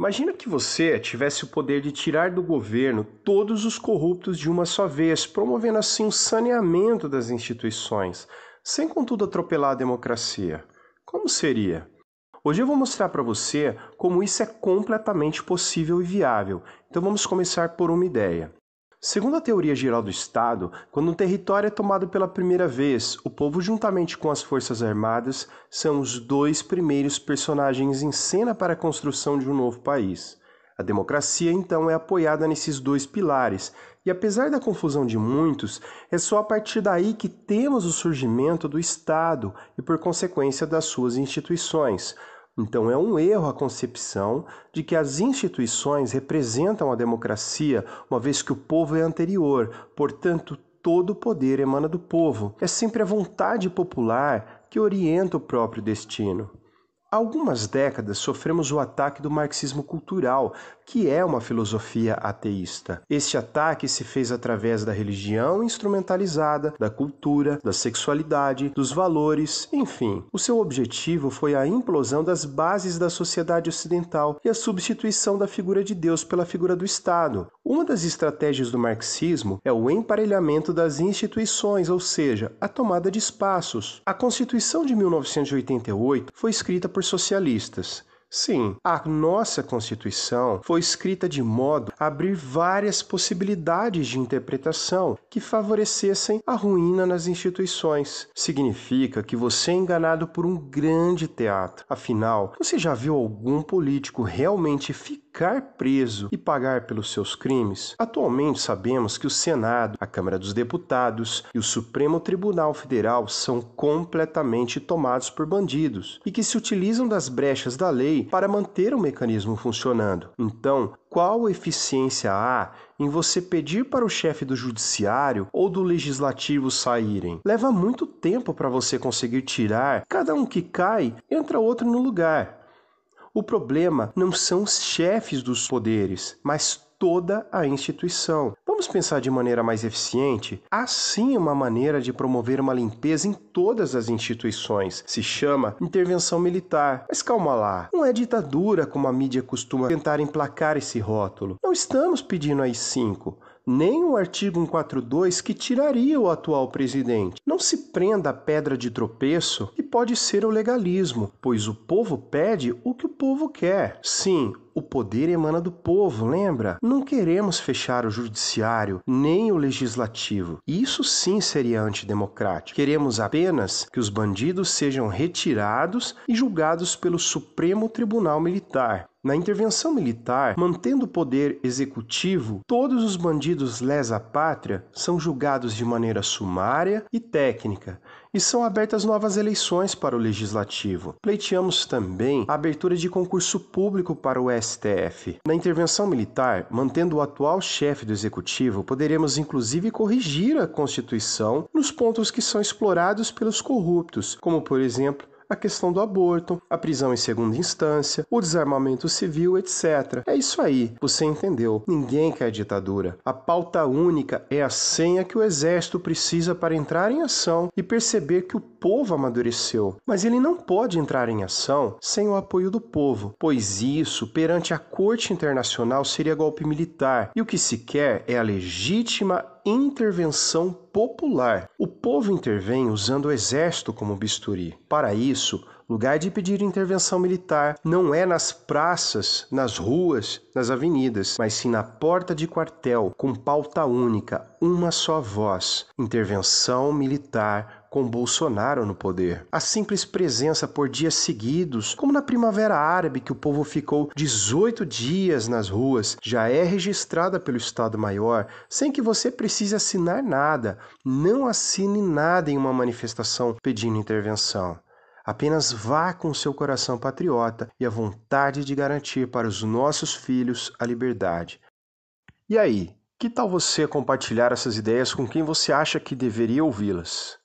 Imagina que você tivesse o poder de tirar do governo todos os corruptos de uma só vez, promovendo assim o saneamento das instituições, sem contudo atropelar a democracia. Como seria? Hoje eu vou mostrar para você como isso é completamente possível e viável. Então vamos começar por uma ideia. Segundo a teoria geral do Estado, quando um território é tomado pela primeira vez, o povo, juntamente com as forças armadas, são os dois primeiros personagens em cena para a construção de um novo país. A democracia, então, é apoiada nesses dois pilares, e apesar da confusão de muitos, é só a partir daí que temos o surgimento do Estado e, por consequência, das suas instituições. Então é um erro a concepção de que as instituições representam a democracia, uma vez que o povo é anterior, portanto, todo o poder emana do povo. É sempre a vontade popular que orienta o próprio destino. Há algumas décadas sofremos o ataque do marxismo cultural, que é uma filosofia ateísta. Este ataque se fez através da religião instrumentalizada, da cultura, da sexualidade, dos valores, enfim. O seu objetivo foi a implosão das bases da sociedade ocidental e a substituição da figura de Deus pela figura do Estado. Uma das estratégias do marxismo é o emparelhamento das instituições, ou seja, a tomada de espaços. A Constituição de 1988 foi escrita por por socialistas. Sim, a nossa Constituição foi escrita de modo a abrir várias possibilidades de interpretação que favorecessem a ruína nas instituições. Significa que você é enganado por um grande teatro. Afinal, você já viu algum político realmente ficar? ficar preso e pagar pelos seus crimes? Atualmente sabemos que o Senado, a Câmara dos Deputados e o Supremo Tribunal Federal são completamente tomados por bandidos e que se utilizam das brechas da lei para manter o mecanismo funcionando. Então, qual eficiência há em você pedir para o chefe do judiciário ou do legislativo saírem? Leva muito tempo para você conseguir tirar, cada um que cai, entra outro no lugar. O problema não são os chefes dos poderes, mas toda a instituição. Vamos pensar de maneira mais eficiente? Há sim uma maneira de promover uma limpeza em todas as instituições. Se chama intervenção militar. Mas calma lá, não é ditadura como a mídia costuma tentar emplacar esse rótulo. Não estamos pedindo aí cinco nem o artigo 142 que tiraria o atual presidente. Não se prenda à pedra de tropeço que pode ser o legalismo, pois o povo pede o que o povo quer. Sim, o poder emana do povo, lembra? Não queremos fechar o judiciário nem o legislativo. Isso sim seria antidemocrático. Queremos apenas que os bandidos sejam retirados e julgados pelo Supremo Tribunal Militar. Na intervenção militar, mantendo o poder executivo, todos os bandidos lesa pátria são julgados de maneira sumária e técnica, e são abertas novas eleições para o Legislativo. Pleiteamos também a abertura de concurso público para o STF. Na intervenção militar, mantendo o atual chefe do Executivo, poderemos inclusive corrigir a Constituição nos pontos que são explorados pelos corruptos, como por exemplo a questão do aborto, a prisão em segunda instância, o desarmamento civil, etc. É isso aí, você entendeu. Ninguém quer ditadura. A pauta única é a senha que o exército precisa para entrar em ação e perceber que o povo amadureceu. Mas ele não pode entrar em ação sem o apoio do povo, pois isso, perante a corte internacional, seria golpe militar. E o que se quer é a legítima intervenção popular. O povo intervém usando o exército como bisturi. Para isso, lugar de pedir intervenção militar não é nas praças, nas ruas, nas avenidas, mas sim na porta de quartel, com pauta única, uma só voz: intervenção militar com Bolsonaro no poder. A simples presença por dias seguidos, como na Primavera Árabe, que o povo ficou 18 dias nas ruas, já é registrada pelo Estado-Maior, sem que você precise assinar nada. Não assine nada em uma manifestação pedindo intervenção. Apenas vá com seu coração patriota e a vontade de garantir para os nossos filhos a liberdade. E aí, que tal você compartilhar essas ideias com quem você acha que deveria ouvi-las?